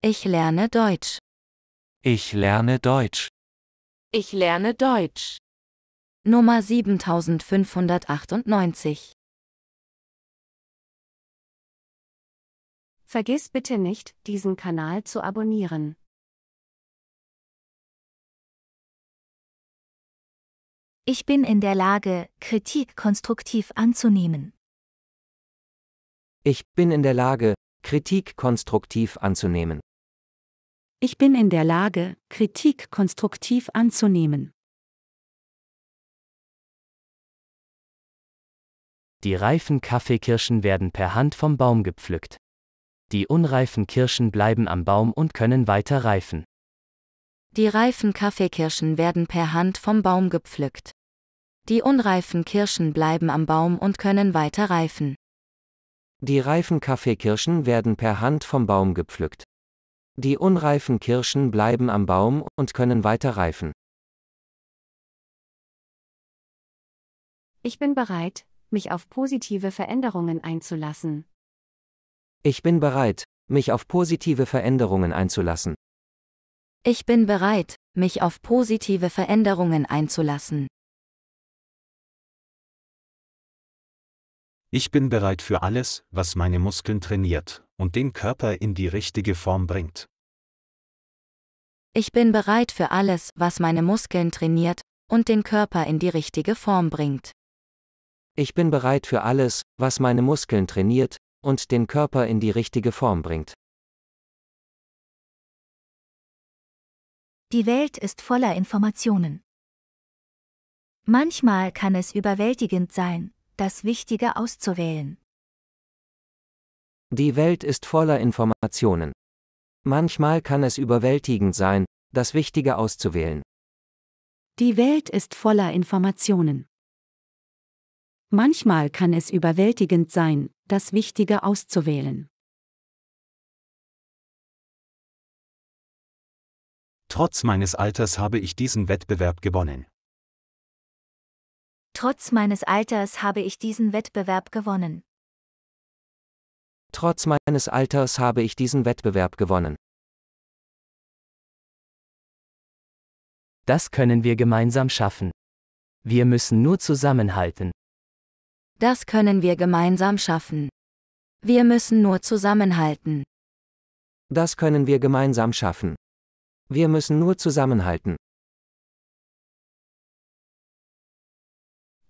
Ich lerne Deutsch. Ich lerne Deutsch. Ich lerne Deutsch. Nummer 7598. Vergiss bitte nicht, diesen Kanal zu abonnieren. Ich bin in der Lage, Kritik konstruktiv anzunehmen. Ich bin in der Lage, Kritik konstruktiv anzunehmen. Ich bin in der Lage, Kritik konstruktiv anzunehmen. Die reifen Kaffeekirschen werden per Hand vom Baum gepflückt. Die unreifen Kirschen bleiben am Baum und können weiter reifen. Die reifen Kaffeekirschen werden per Hand vom Baum gepflückt. Die unreifen Kirschen bleiben am Baum und können weiter reifen. Die reifen Kaffeekirschen werden per Hand vom Baum gepflückt. Die unreifen Kirschen bleiben am Baum und können weiter reifen. Ich bin bereit, mich auf positive Veränderungen einzulassen. Ich bin bereit, mich auf positive Veränderungen einzulassen. Ich bin bereit, mich auf positive Veränderungen einzulassen. Ich bin bereit für alles, was meine Muskeln trainiert und den Körper in die richtige Form bringt. Ich bin bereit für alles, was meine Muskeln trainiert und den Körper in die richtige Form bringt. Ich bin bereit für alles, was meine Muskeln trainiert und den Körper in die richtige Form bringt. Die Welt ist voller Informationen. Manchmal kann es überwältigend sein, das Wichtige auszuwählen. Die Welt ist voller Informationen. Manchmal kann es überwältigend sein, das Wichtige auszuwählen. Die Welt ist voller Informationen. Manchmal kann es überwältigend sein, das Wichtige auszuwählen. Trotz meines Alters habe ich diesen Wettbewerb gewonnen. Trotz meines Alters habe ich diesen Wettbewerb gewonnen. Trotz meines Alters habe ich diesen Wettbewerb gewonnen. Das können wir gemeinsam schaffen. Wir müssen nur zusammenhalten. Das können wir gemeinsam schaffen. Wir müssen nur zusammenhalten. Das können wir gemeinsam schaffen. Wir müssen nur zusammenhalten.